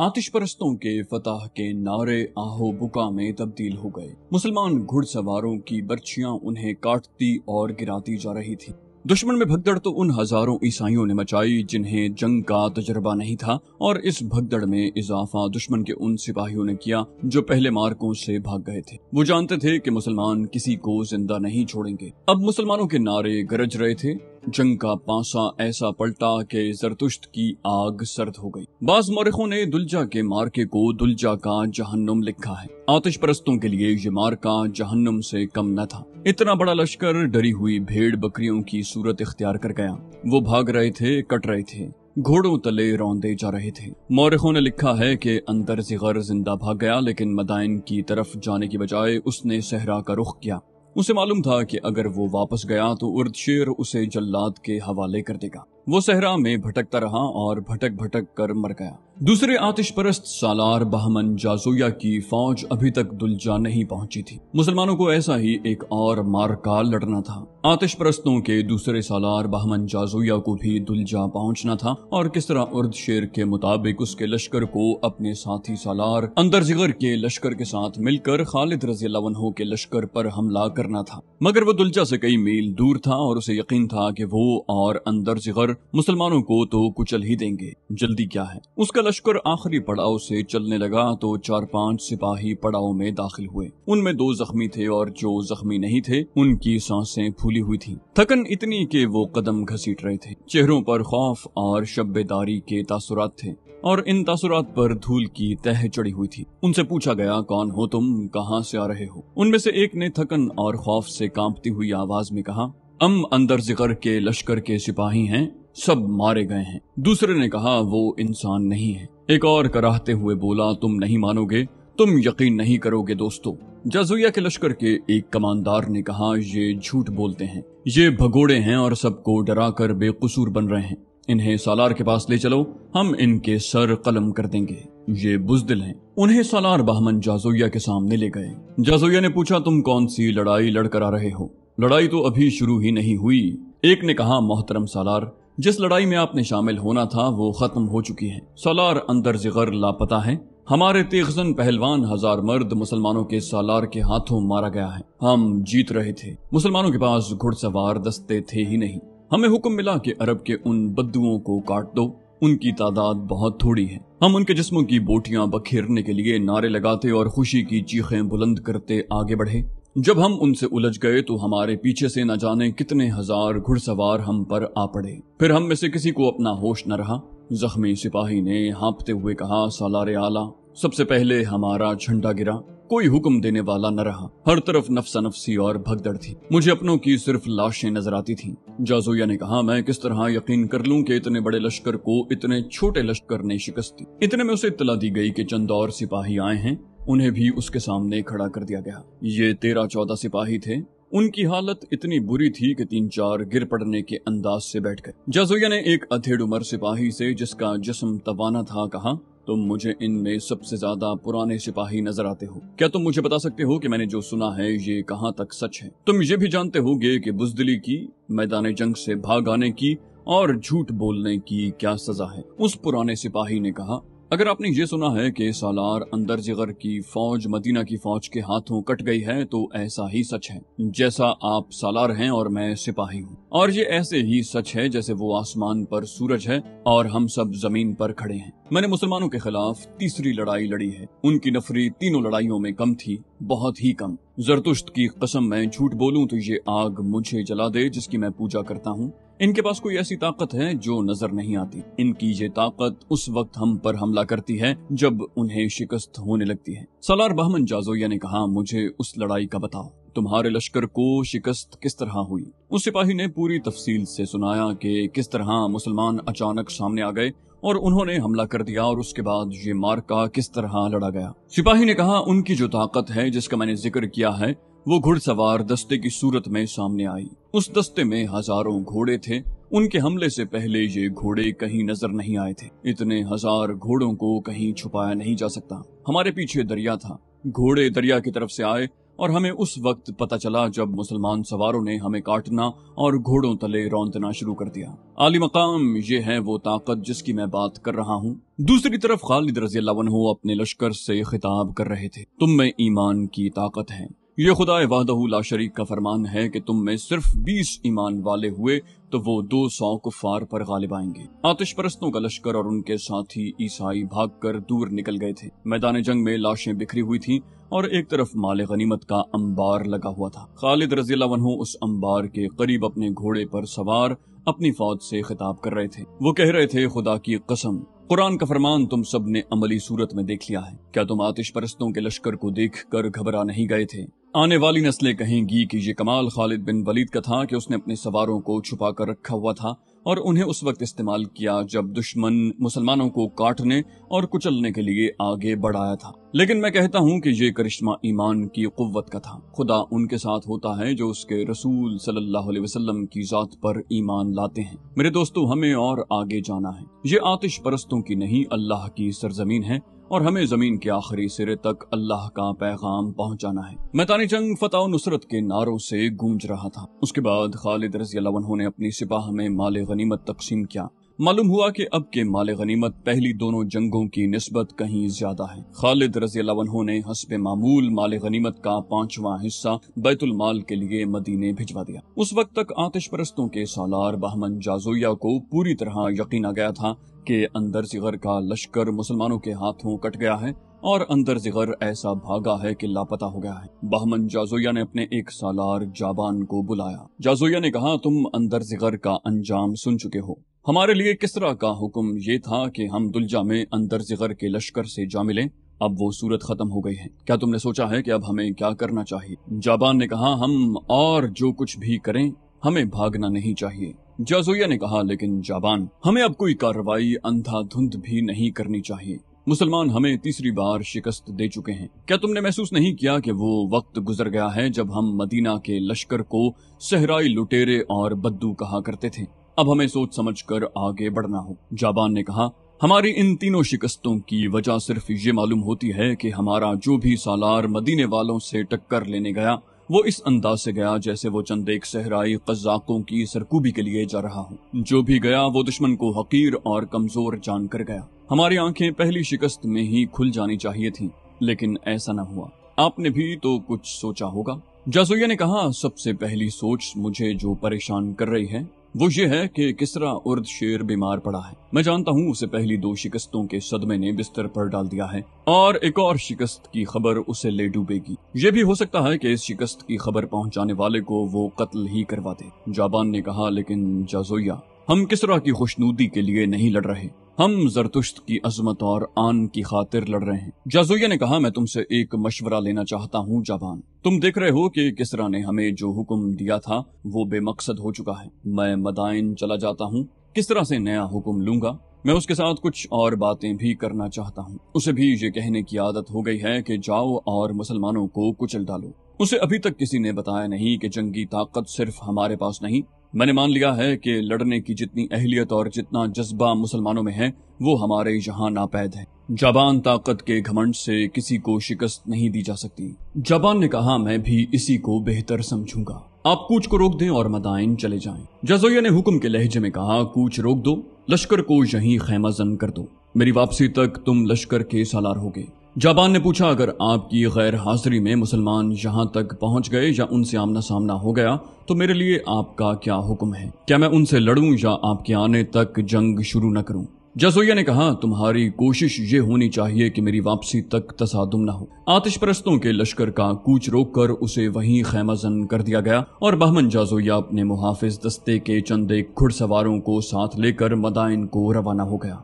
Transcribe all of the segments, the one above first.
आतिश परस्तों के फतह के नारे आहो बुका में तब्दील हो गए मुसलमान घुड़सवारों की बर्छियां उन्हें काटती और गिराती जा रही थी दुश्मन में भगदड़ तो उन हजारों ईसाइयों ने मचाई जिन्हें जंग का तजर्बा नहीं था और इस भगदड़ में इजाफा दुश्मन के उन सिपाहियों ने किया जो पहले मार्कों से भाग गए थे वो जानते थे कि मुसलमान किसी को जिंदा नहीं छोड़ेंगे अब मुसलमानों के नारे गरज रहे थे जंग का पासा ऐसा पलटा के जरतुश्त की आग सर्द हो गई बाज मौरखों ने दुलजा के मार्के को दुलजा का जहन्नुम लिखा है आतिश परस्तों के लिए ये मार्का जहन्नुम से कम न था इतना बड़ा लश्कर डरी हुई भेड़ बकरियों की सूरत इख्तियार कर गया वो भाग रहे थे कट रहे थे घोड़ों तले रौंदे जा रहे थे मौरखों ने लिखा है कि अंदर जिगर जिंदा भाग गया लेकिन मदायन की तरफ जाने की बजाय उसने सहरा का रुख किया उसे मालूम था कि अगर वो वापस गया तो उर्दशेर उसे जल्लाद के हवाले कर देगा वो सहरा में भटकता रहा और भटक भटक कर मर गया दूसरे आतिश परस्त सालार बहमन जाजोया की फौज अभी तक दुलजा नहीं पहुंची थी मुसलमानों को ऐसा ही एक और मार्का लड़ना था आतिश परस्तों के दूसरे सालार बहमन जाजोया को भी दुलजा पहुंचना था और तरह उर्द शेर के मुताबिक उसके लश्कर को अपने साथी सालार अंदर जिगर के लश्कर के साथ मिलकर खालिद रजी हो के लश्कर पर हमला करना था मगर वो दुलजा से कई मील दूर था और उसे यकीन था कि वो और अंदर जिगर मुसलमानों को तो कुचल ही देंगे जल्दी क्या है उसका लश्कर आखिरी पड़ाव से चलने लगा तो चार पांच सिपाही पड़ाव में दाखिल हुए उनमें दो जख्मी थे और जो जख्मी नहीं थे उनकी सांसें फूली हुई थी थकन इतनी कि वो कदम घसीट रहे थे चेहरों पर खौफ और शब्बेदारी के तासुरात थे और इन तासुरात पर धूल की तह चढ़ी हुई थी उनसे पूछा गया कौन हो तुम कहाँ से आ रहे हो उनमें से एक ने थकन और खौफ से कांपती हुई आवाज में कहा अम अंदर जिक्र के लश्कर के सिपाही हैं सब मारे गए हैं दूसरे ने कहा वो इंसान नहीं है एक और कराहते हुए बोला तुम नहीं मानोगे तुम यकीन नहीं करोगे दोस्तों जाजुया के लश्कर के एक कमांडर ने कहा ये झूठ बोलते हैं ये भगोड़े हैं और सबको डरा कर बेकसूर बन रहे हैं इन्हें सालार के पास ले चलो हम इनके सर कलम कर देंगे ये बुजदिल हैं उन्हें सालार बहमन जाजोया के सामने ले गए जाजोया ने पूछा तुम कौन सी लड़ाई लड़कर आ रहे हो लड़ाई तो अभी शुरू ही नहीं हुई एक ने कहा मोहतरम सालार जिस लड़ाई में आपने शामिल होना था वो खत्म हो चुकी है सालार अंदर जिगर लापता है हमारे तेगजन पहलवान हजार मर्द मुसलमानों के सालार के हाथों मारा गया है हम जीत रहे थे मुसलमानों के पास घुड़सवार दस्ते थे ही नहीं हमें हुक्म मिला कि अरब के उन बद्दुओं को काट दो उनकी तादाद बहुत थोड़ी है हम उनके जिस्मों की बोटियां बखेरने के लिए नारे लगाते और खुशी की चीखें बुलंद करते आगे बढ़े जब हम उनसे उलझ गए तो हमारे पीछे से न जाने कितने हजार घुड़सवार हम पर आ पड़े फिर हम में से किसी को अपना होश न रहा जख्मी सिपाही ने हाँपते हुए कहा सालारे आला सबसे पहले हमारा झंडा गिरा कोई हुक्म देने वाला न रहा हर तरफ नफसा नफसी और भगदड़ थी मुझे अपनों की सिर्फ लाशें नजर आती थीं। जाजोया ने कहा मैं किस तरह यकीन कर लूं कि इतने बड़े लश्कर को इतने छोटे लश्कर ने शिकस्त दी इतने में उसे इतला दी गई कि चंद और सिपाही आए हैं उन्हें भी उसके सामने खड़ा कर दिया गया ये तेरह चौदह सिपाही थे उनकी हालत इतनी बुरी थी कि तीन चार गिर पड़ने के अंदाज से बैठ गए जाजोया ने एक अधेड़ उमर सिपाही से जिसका जिसम तवाना था कहा तुम मुझे इनमें सबसे ज्यादा पुराने सिपाही नजर आते हो क्या तुम मुझे बता सकते हो कि मैंने जो सुना है ये कहाँ तक सच है तुम ये भी जानते होगे कि बुजदिली की मैदान जंग से भाग आने की और झूठ बोलने की क्या सजा है उस पुराने सिपाही ने कहा अगर आपने ये सुना है कि सालार अंदर जिगर की फौज मदीना की फौज के हाथों कट गई है तो ऐसा ही सच है जैसा आप सालार हैं और मैं सिपाही हूँ और ये ऐसे ही सच है जैसे वो आसमान पर सूरज है और हम सब जमीन पर खड़े हैं मैंने मुसलमानों के खिलाफ तीसरी लड़ाई लड़ी है उनकी नफरी तीनों लड़ाइयों में कम थी बहुत ही कम जरतुश्त की कसम मैं झूठ बोलूं तो ये आग मुझे जला दे जिसकी मैं पूजा करता हूँ इनके पास कोई ऐसी ताकत है जो नजर नहीं आती इनकी ये ताकत उस वक्त हम पर हमला करती है जब उन्हें शिकस्त होने लगती है सलार बहमन जाजोया ने कहा मुझे उस लड़ाई का बताओ तुम्हारे लश्कर को शिकस्त किस तरह हुई उस सिपाही ने पूरी तफसील से सुनाया कि किस तरह मुसलमान अचानक सामने आ गए और उन्होंने हमला कर दिया और उसके बाद ये मार्का किस तरह लड़ा गया सिपाही ने कहा उनकी जो ताकत है जिसका मैंने जिक्र किया है वो घुड़सवार दस्ते की सूरत में सामने आई उस दस्ते में हजारों घोड़े थे उनके हमले से पहले ये घोड़े कहीं नजर नहीं आए थे इतने हजार घोड़ों को कहीं छुपाया नहीं जा सकता हमारे पीछे दरिया था घोड़े दरिया की तरफ से आए और हमें उस वक्त पता चला जब मुसलमान सवारों ने हमें काटना और घोड़ों तले रौंदना शुरू कर दिया आली मकाम ये है वो ताकत जिसकी मैं बात कर रहा हूँ दूसरी तरफ खालिद रजी अपने लश्कर से खिताब कर रहे थे तुम में ईमान की ताकत है ये खुदा वाहदहूला शरीक का फरमान है कि तुम में सिर्फ बीस ईमान वाले हुए तो वो दो सौ कुफार पर गालिब आएंगे आतिश परस्तों का लश्कर और उनके साथी ईसाई भाग कर दूर निकल गए थे मैदान जंग में लाशें बिखरी हुई थी और एक तरफ माल गनीमत का अंबार लगा हुआ था खालिद रजीला उस अंबार के करीब अपने घोड़े पर सवार अपनी फौज से खिताब कर रहे थे वो कह रहे थे खुदा की कसम कुरान का फरमान तुम सब ने अमली सूरत में देख लिया है क्या तुम आतिश परस्तों के लश्कर को देख कर घबरा नहीं गए थे आने वाली नस्लें कहेंगी कि ये कमाल खालिद बिन वलीद का था कि उसने अपने सवारों को छुपा कर रखा हुआ था और उन्हें उस वक्त इस्तेमाल किया जब दुश्मन मुसलमानों को काटने और कुचलने के लिए आगे बढ़ाया था लेकिन मैं कहता हूँ कि ये करिश्मा ईमान की कुत का था खुदा उनके साथ होता है जो उसके रसूल सल्लल्लाहु अलैहि वसल्लम की जात पर ईमान लाते हैं मेरे दोस्तों हमें और आगे जाना है ये आतिश परस्तों की नहीं अल्लाह की सरजमीन है और हमें जमीन के आखिरी सिरे तक अल्लाह का पैगाम पहुंचाना है मैतानी जंग फताह नुसरत के नारों से गूंज रहा था उसके बाद खालिद रजी ने अपनी सिपाह में माले गनीमत तकसीम किया मालूम हुआ कि अब के माल गनीमत पहली दोनों जंगों की नस्बत कहीं ज्यादा है खालिद रजी अलावनहों ने हसब मामूल माल गनीमत का पांचवा हिस्सा बैतुल माल के लिए मदीने भिजवा दिया उस वक्त तक आतिश परस्तों के सालार बहमन जाजोया को पूरी तरह यकीन आ गया था कि अंदर जिगर का लश्कर मुसलमानों के हाथों कट गया है और अंदर जिगर ऐसा भागा है कि लापता हो गया है बहमन जाजोया ने अपने एक सालार जाबान को बुलाया जाजोया ने कहा तुम अंदर जिगर का अंजाम सुन चुके हो हमारे लिए किस तरह का हुक्म ये था कि हम दुलजा में अंदर जिगर के लश्कर से जा मिलें अब वो सूरत खत्म हो गई है क्या तुमने सोचा है कि अब हमें क्या करना चाहिए जाबान ने कहा हम और जो कुछ भी करें हमें भागना नहीं चाहिए जाजोया ने कहा लेकिन जाबान हमें अब कोई कार्रवाई अंधाधुंध भी नहीं करनी चाहिए मुसलमान हमें तीसरी बार शिकस्त दे चुके हैं क्या तुमने महसूस नहीं किया कि वो वक्त गुजर गया है जब हम मदीना के लश्कर को सहराई लुटेरे और बद्दू कहा करते थे अब हमें सोच समझ कर आगे बढ़ना हो जाबान ने कहा हमारी इन तीनों शिकस्तों की वजह सिर्फ ये मालूम होती है कि हमारा जो भी सालार मदीने वालों से टक्कर लेने गया वो इस अंदाज से गया जैसे वो चंद एक सहराई कजाकों की सरकूबी के लिए जा रहा हो जो भी गया वो दुश्मन को हकीर और कमजोर जानकर गया हमारी आंखें पहली शिकस्त में ही खुल जानी चाहिए थी लेकिन ऐसा न हुआ आपने भी तो कुछ सोचा होगा जासूया ने कहा सबसे पहली सोच मुझे जो परेशान कर रही है वो ये है कि किसरा उर्द शेर बीमार पड़ा है मैं जानता हूँ उसे पहली दो शिकस्तों के सदमे ने बिस्तर पर डाल दिया है और एक और शिकस्त की खबर उसे ले डूबेगी ये भी हो सकता है कि इस शिकस्त की खबर पहुँचाने वाले को वो कत्ल ही करवा दे जाबान ने कहा लेकिन जाजोया हम किसरा की खुशनूदी के लिए नहीं लड़ रहे हम जरतुश्त की अजमत और आन की खातिर लड़ रहे हैं जाजुया ने कहा मैं तुमसे एक मशवरा लेना चाहता हूँ जापान तुम देख रहे हो कि किसरा ने हमें जो हुक्म दिया था वो बेमकसद हो चुका है मैं मदायन चला जाता हूँ किस तरह से नया हुक्म लूंगा मैं उसके साथ कुछ और बातें भी करना चाहता हूँ उसे भी ये कहने की आदत हो गई है कि जाओ और मुसलमानों को कुचल डालो उसे अभी तक किसी ने बताया नहीं कि जंगी ताकत सिर्फ हमारे पास नहीं मैंने मान लिया है कि लड़ने की जितनी अहलियत और जितना जज्बा मुसलमानों में है वो हमारे यहाँ नापैद है जापान ताकत के घमंड से किसी को शिकस्त नहीं दी जा सकती जापान ने कहा मैं भी इसी को बेहतर समझूंगा आप कूच को रोक दें और मदाइन चले जाएं। जजोया ने हुक्म के लहजे में कहा कूच रोक दो लश्कर को यहीं जन कर दो मेरी वापसी तक तुम लश्कर के सालार होगे जापान ने पूछा अगर आपकी गैर हाजिरी में मुसलमान यहाँ तक पहुँच गए या उनसे आमना सामना हो गया तो मेरे लिए आपका क्या हुक्म है क्या मैं उनसे लड़ूं या आपके आने तक जंग शुरू न करूं जसोइया ने कहा तुम्हारी कोशिश ये होनी चाहिए कि मेरी वापसी तक तसादुम न हो आतिश परस्तों के लश्कर का कूच रोक कर उसे वहीं खैमाजन कर दिया गया और बहमन जाजोया अपने मुहाफिज दस्ते के चंदे खुड़सवारों घुड़सवारों को साथ लेकर मदाइन को रवाना हो गया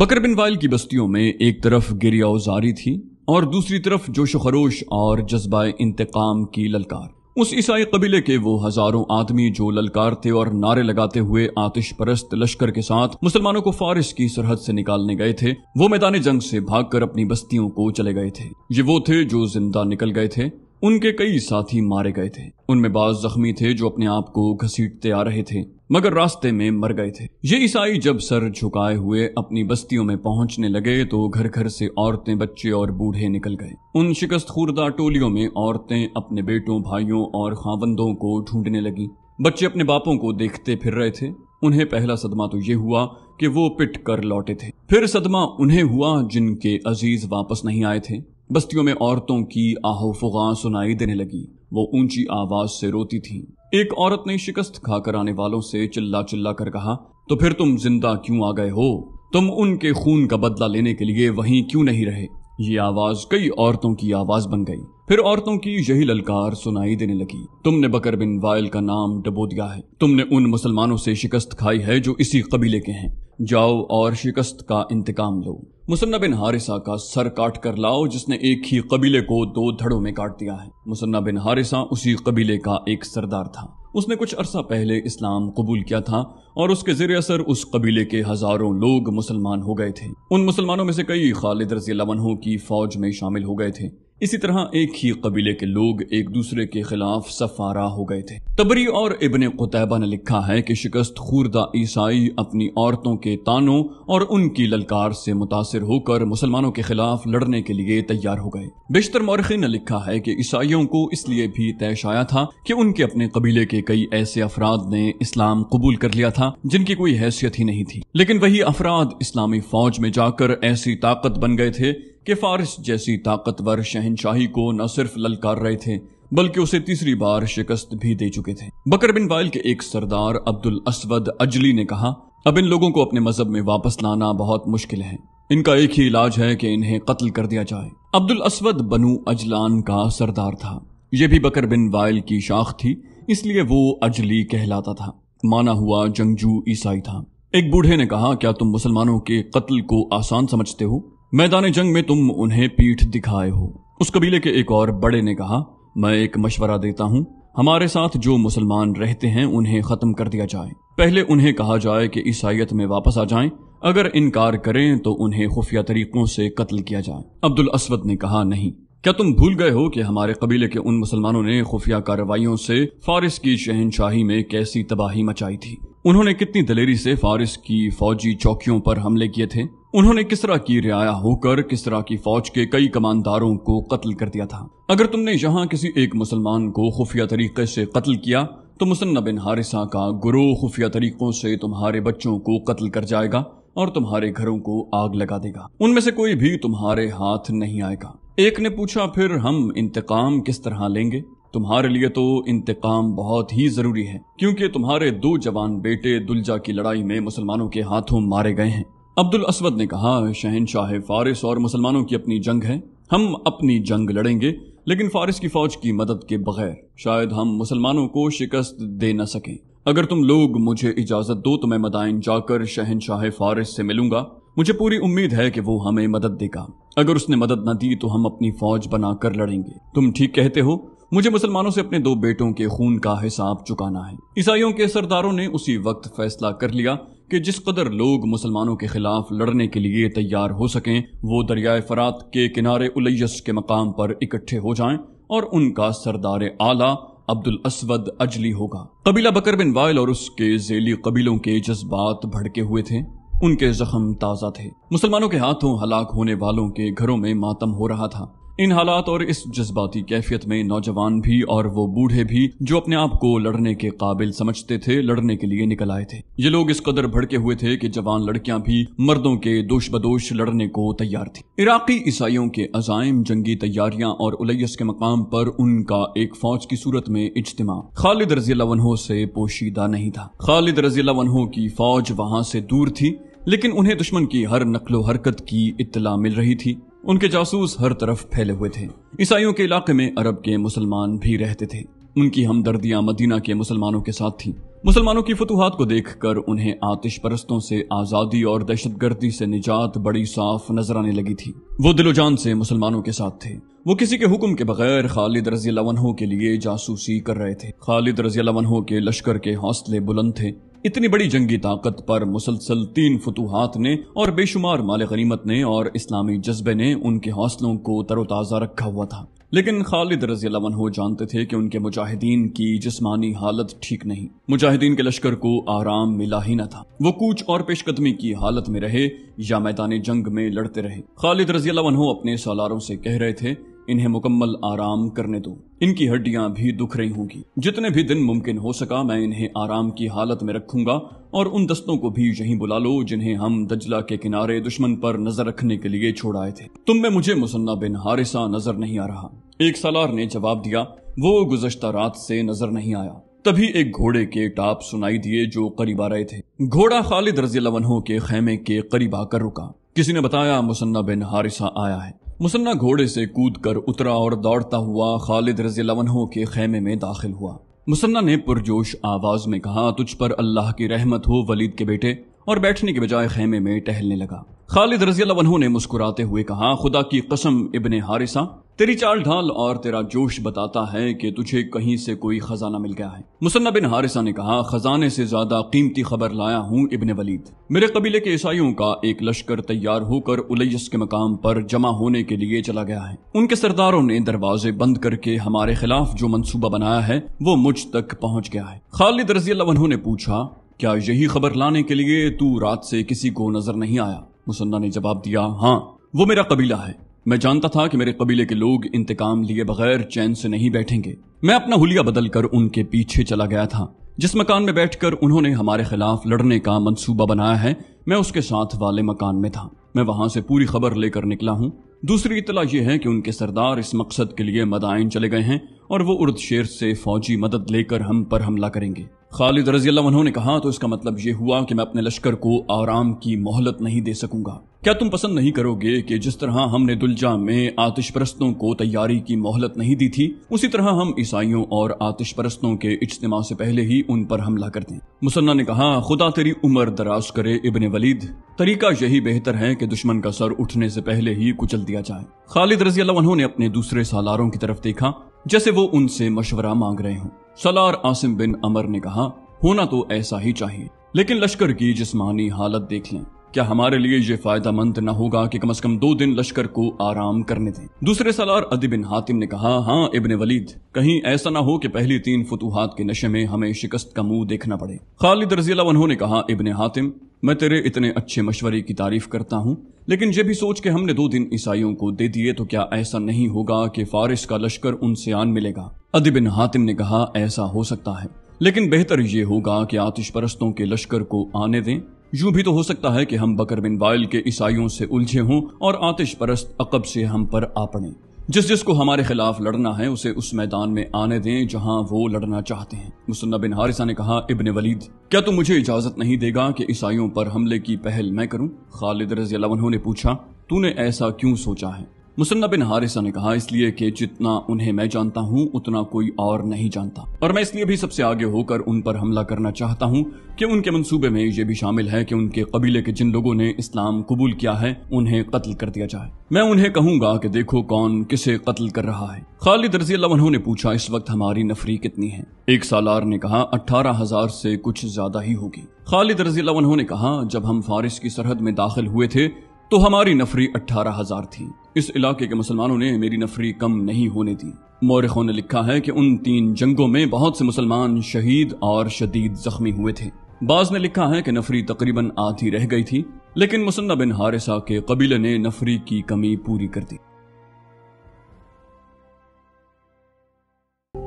बकर बिन वाइल की बस्तियों में एक तरफ गिरिया उजारी थी और दूसरी तरफ जोश खरोश और जज्बा इंतकाम की ललकार उस ईसाई कबीले के वो हजारों आदमी जो ललकारते और नारे लगाते हुए आतिश परस्त लश्कर के साथ मुसलमानों को फारिस की सरहद से निकालने गए थे वो मैदान जंग से भागकर अपनी बस्तियों को चले गए थे ये वो थे जो जिंदा निकल गए थे उनके कई साथी मारे गए थे उनमें बाज जख्मी थे जो अपने आप को घसीटते आ रहे थे मगर रास्ते में मर गए थे ये ईसाई जब सर झुकाए हुए अपनी बस्तियों में पहुंचने लगे तो घर घर से औरतें बच्चे और बूढ़े निकल गए उन शिकस्त खुर्दा टोलियों में औरतें अपने बेटों भाइयों और खावंदों को ढूंढने लगी बच्चे अपने बापों को देखते फिर रहे थे उन्हें पहला सदमा तो ये हुआ कि वो पिट कर लौटे थे फिर सदमा उन्हें हुआ जिनके अजीज वापस नहीं आए थे बस्तियों में औरतों की आहोफुगा सुनाई देने लगी वो ऊंची आवाज से रोती थी एक औरत ने शिकस्त खाकर आने वालों से चिल्ला चिल्ला कर कहा तो फिर तुम जिंदा क्यों आ गए हो तुम उनके खून का बदला लेने के लिए वहीं क्यों नहीं रहे ये आवाज कई औरतों की आवाज बन गई फिर औरतों की यही ललकार सुनाई देने लगी तुमने बकर बिन वायल का नाम डबो दिया है तुमने उन मुसलमानों से शिकस्त खाई है जो इसी कबीले के हैं जाओ और शिकस्त का इंतकाम लो मुसन्ना बिन हारिसा का सर काट कर लाओ जिसने एक ही कबीले को दो धड़ों में काट दिया है मुसन्ना बिन हारिसा उसी कबीले का एक सरदार था उसने कुछ अरसा पहले इस्लाम कबूल किया था और उसके जेर असर उस कबीले के हजारों लोग मुसलमान हो गए थे उन मुसलमानों में से कई खालिद लवनों की फौज में शामिल हो गए थे इसी तरह एक ही कबीले के लोग एक दूसरे के खिलाफ सफारा हो गए थे तबरी और इबन कुतैबा ने लिखा है कि शिकस्त खुर्दा ईसाई अपनी औरतों के तानों और उनकी ललकार से मुतासर होकर मुसलमानों के खिलाफ लड़ने के लिए तैयार हो गए बेशतर मौरखी ने लिखा है कि ईसाइयों को इसलिए भी तय आया था कि उनके अपने कबीले के कई ऐसे अफराद ने इस्लाम कबूल कर लिया था जिनकी कोई हैसियत ही नहीं थी लेकिन वही अफराद इस्लामी फौज में जाकर ऐसी ताकत बन गए थे कि फारस जैसी ताकतवर शहनशाही को न सिर्फ ललकार रहे थे बल्कि उसे तीसरी बार शिकस्त भी दे चुके थे बकर बिन वाइल के एक सरदार अब्दुल असवद अजली ने कहा अब इन लोगों को अपने मजहब में वापस लाना बहुत मुश्किल है इनका एक ही इलाज है कि इन्हें कत्ल कर दिया जाए अब्दुल असवद बनु अजलान का सरदार था यह भी बकर बिन वाइल की शाख थी इसलिए वो अजली कहलाता था माना हुआ जंगजू ईसाई था एक बूढ़े ने कहा क्या तुम मुसलमानों के कत्ल को आसान समझते हो मैदान जंग में तुम उन्हें पीठ दिखाए हो उस कबीले के एक और बड़े ने कहा मैं एक मशवरा देता हूँ हमारे साथ जो मुसलमान रहते हैं उन्हें खत्म कर दिया जाए पहले उन्हें कहा जाए कि ईसाइत में वापस आ जाएं अगर इनकार करें तो उन्हें खुफिया तरीकों से कत्ल किया जाए अब्दुल असवद ने कहा नहीं क्या तुम भूल गए हो कि हमारे कबीले के उन मुसलमानों ने खुफिया कार्रवाइयों से फारिस की शहनशाही में कैसी तबाही मचाई थी उन्होंने कितनी दलेरी से फारिस की फौजी चौकियों पर हमले किए थे उन्होंने किस तरह की रियाया होकर किस तरह की फौज के कई कमानदारों को कत्ल कर दिया था अगर तुमने यहाँ किसी एक मुसलमान को खुफिया तरीके से कत्ल किया तो मुसन्ना बिन हारिसा का गुरु खुफिया तरीकों से तुम्हारे बच्चों को कत्ल कर जाएगा और तुम्हारे घरों को आग लगा देगा उनमें से कोई भी तुम्हारे हाथ नहीं आएगा एक ने पूछा फिर हम इंतकाम किस तरह लेंगे तुम्हारे लिए तो इंतकाम बहुत ही जरूरी है क्योंकि तुम्हारे दो जवान बेटे दुलजा की लड़ाई में मुसलमानों के हाथों मारे गए हैं अब्दुल असवद ने कहा शहनशाह फारिस और मुसलमानों की अपनी जंग है हम अपनी जंग लड़ेंगे लेकिन फारिस की फौज की मदद के बगैर शायद हम मुसलमानों को शिकस्त दे न सकें अगर तुम लोग मुझे इजाजत दो तो मैं मदाइन जाकर शहनशाह फारिस से मिलूंगा मुझे पूरी उम्मीद है कि वो हमें मदद देगा अगर उसने मदद न दी तो हम अपनी फौज बनाकर लड़ेंगे तुम ठीक कहते हो मुझे मुसलमानों से अपने दो बेटों के खून का हिसाब चुकाना है ईसाइयों के सरदारों ने उसी वक्त फैसला कर लिया कि जिस कदर लोग मुसलमानों के खिलाफ लड़ने के लिए तैयार हो सकें वो दरियाए फरात के किनारे उलैस के मकाम पर इकट्ठे हो जाएं और उनका सरदार आला अब्दुल असवद अजली होगा कबीला बकर बिन वायल और उसके जेली कबीलों के जज्बात भड़के हुए थे उनके जख्म ताजा थे मुसलमानों के हाथों हलाक होने वालों के घरों में मातम हो रहा था इन हालात और इस जज्बाती कैफियत में नौजवान भी और वो बूढ़े भी जो अपने आप को लड़ने के काबिल समझते थे लड़ने के लिए निकल आए थे ये लोग इस कदर भड़के हुए थे कि जवान लड़कियां भी मर्दों के दोष बदोश लड़ने को तैयार थी इराकी ईसाइयों के अजायम जंगी तैयारियां और उलैस के मकाम पर उनका एक फौज की सूरत में इज्तम खालिद रजील्ला वनहो से पोशीदा नहीं था खालिद रजील्ला वनहो की फौज वहां से दूर थी लेकिन उन्हें दुश्मन की हर नकलो हरकत की इतला मिल रही थी उनके जासूस हर तरफ फैले हुए थे ईसाइयों के इलाके में अरब के मुसलमान भी रहते थे उनकी हमदर्दियां मदीना के मुसलमानों के साथ थी मुसलमानों की फतूहत को देखकर उन्हें आतिश परस्तों से आजादी और दहशत गर्दी से निजात बड़ी साफ नजर आने लगी थी वो दिलोजान से मुसलमानों के साथ थे वो किसी के हुक्म के बगैर खालिद रजी के लिए जासूसी कर रहे थे खालिद रजी के लश्कर के हौसले बुलंद थे इतनी बड़ी जंगी ताकत पर मुसलसल तीन फतूहत ने और बेशुमार माल गनीमत ने और इस्लामी जज्बे ने उनके हौसलों को तरोताज़ा रखा हुआ था लेकिन खालिद रजी हो जानते थे कि उनके मुजाहिदीन की जिस्मानी हालत ठीक नहीं मुजाहिदीन के लश्कर को आराम मिला ही न था वो कूच और पेशकदमी की हालत में रहे या मैदान जंग में लड़ते रहे खालिद रजी हो अपने सालारों से कह रहे थे इन्हें मुकम्मल आराम करने दो इनकी हड्डियां भी दुख रही होंगी जितने भी दिन मुमकिन हो सका मैं इन्हें आराम की हालत में रखूंगा और उन दस्तों को भी यहीं बुला लो जिन्हें हम दजला के किनारे दुश्मन पर नजर रखने के लिए छोड़ आए थे तुम में मुझे मुसन्ना बिन हारिसा नजर नहीं आ रहा एक सलार ने जवाब दिया वो गुजश्ता रात से नजर नहीं आया तभी एक घोड़े के टाप सुनाई दिए जो करीब आ रहे थे घोड़ा खालिद लवनों के खेमे के करीब आकर रुका किसी ने बताया मुसन्ना बिन हारिसा आया है मुसन्ना घोड़े से कूद कर उतरा और दौड़ता हुआ खालिद रजीलवनहों के खेमे में दाखिल हुआ मुसन्ना ने पुरजोश आवाज में कहा तुझ पर अल्लाह की रहमत हो वलीद के बेटे और बैठने के बजाय खेमे में टहलने लगा खालिद रजी अल्लाह ने मुस्कुराते हुए कहा खुदा की कसम इबन हारिसा तेरी चाल ढाल और तेरा जोश बताता है कि तुझे कहीं से कोई खजाना मिल गया है मुसन्ना बिन हारिसा ने कहा खजाने से ज्यादा कीमती खबर लाया हूँ इबन वलीद मेरे कबीले के ईसाइयों का एक लश्कर तैयार होकर उलैस के मकाम पर जमा होने के लिए चला गया है उनके सरदारों ने दरवाजे बंद करके हमारे खिलाफ जो मनसूबा बनाया है वो मुझ तक पहुँच गया है खालिद रजी ने पूछा क्या यही खबर लाने के लिए तू रात से किसी को नजर नहीं आया मुसन्ना ने जवाब दिया हाँ वो मेरा कबीला है मैं जानता था कि मेरे कबीले के लोग इंतकाम लिए बगैर चैन से नहीं बैठेंगे मैं अपना हुलिया बदलकर उनके पीछे चला गया था जिस मकान में बैठकर उन्होंने हमारे खिलाफ लड़ने का मंसूबा बनाया है मैं उसके साथ वाले मकान में था मैं वहां से पूरी खबर लेकर निकला हूँ दूसरी इतला यह है कि उनके सरदार इस मकसद के लिए मदाइन चले गए हैं और वो उर्द शेर से फौजी मदद लेकर हम पर हमला करेंगे खालिद रजी ने कहा तो इसका मतलब ये हुआ कि मैं अपने लश्कर को आराम की मोहलत नहीं दे सकूंगा क्या तुम पसंद नहीं करोगे कि जिस तरह हमने दुलजा में आतिश परस्तों को तैयारी की मोहलत नहीं दी थी उसी तरह हम ईसाइयों और आतिश परस्तों के इज्तम से पहले ही उन पर हमला कर दें मुसन्ना ने कहा खुदा तेरी उम्र दराज करे इबन वलीद तरीका यही बेहतर है कि दुश्मन का सर उठने से पहले ही कुचल दिया जाए खालिद रजी ने अपने दूसरे सालारों की तरफ देखा जैसे वो उनसे मशवरा मांग रहे हों सलार आसिम बिन अमर ने कहा होना तो ऐसा ही चाहिए लेकिन लश्कर की जिस्मानी हालत देख लें क्या हमारे लिए ये फायदा मंद न होगा कि कम अज कम दो दिन लश्कर को आराम करने दें दूसरे सलार अदी बिन हातिम ने कहा हाँ इब्ने वलीद कहीं ऐसा ना हो कि पहली तीन फतूहत के नशे में हमें शिकस्त का मुंह देखना पड़े खालिद रजीला उन्होंने कहा इबन हातिम मैं तेरे इतने अच्छे मशवरे की तारीफ करता हूँ लेकिन ये भी सोच के हमने दो दिन ईसाइयों को दे दिए तो क्या ऐसा नहीं होगा कि फारिस का लश्कर उनसे आन मिलेगा अदी बिन हातिम ने कहा ऐसा हो सकता है लेकिन बेहतर ये होगा कि आतिश परस्तों के लश्कर को आने दें यूं भी तो हो सकता है कि हम बकर बिन वायल के ईसाइयों से उलझे हों और आतिश परस्त अकब से हम पर आ पड़े जिस जिस को हमारे खिलाफ लड़ना है उसे उस मैदान में आने दें जहां वो लड़ना चाहते हैं मुसन्ना बिन हारिसा ने कहा इबन वलीद क्या तुम मुझे इजाजत नहीं देगा कि ईसाइयों पर हमले की पहल मैं करूं खालिद रजी ने पूछा तूने ऐसा क्यों सोचा है मुसन्ना बिन हारिसा ने कहा इसलिए कि जितना उन्हें मैं जानता हूँ उतना कोई और नहीं जानता और मैं इसलिए भी सबसे आगे होकर उन पर हमला करना चाहता हूँ कि उनके मंसूबे में ये भी शामिल है कि उनके कबीले के जिन लोगों ने इस्लाम कबूल किया है उन्हें कत्ल कर दिया जाए मैं उन्हें कहूंगा कि देखो कौन किसे कत्ल कर रहा है खालिद रजी अल्लाह ने पूछा इस वक्त हमारी नफरी कितनी है एक सालार ने कहा अठारह हजार से कुछ ज्यादा ही होगी खालिद रजी अल्लाह ने कहा जब हम फारिस की सरहद में दाखिल हुए थे तो हमारी नफरी अट्ठारह हजार थी इस इलाके के मुसलमानों ने मेरी नफरी कम नहीं होने दी मौरखों ने लिखा है कि उन तीन जंगों में बहुत से मुसलमान शहीद और शदीद जख्मी हुए थे बाज ने लिखा है कि नफरी तकरीबन आधी रह गई थी लेकिन मुसन्ना बिन हारिसा के कबीले ने नफरी की कमी पूरी कर दी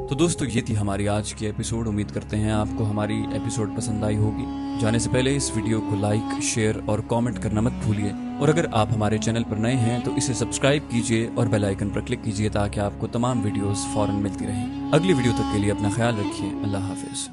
तो दोस्तों ये थी हमारी आज की एपिसोड उम्मीद करते हैं आपको हमारी एपिसोड पसंद आई होगी जाने से पहले इस वीडियो को लाइक शेयर और कमेंट करना मत भूलिए और अगर आप हमारे चैनल पर नए हैं तो इसे सब्सक्राइब कीजिए और बेल आइकन पर क्लिक कीजिए ताकि आपको तमाम वीडियोस फौरन मिलती रहे अगली वीडियो तक के लिए अपना ख्याल रखिए अल्लाह हाफिज़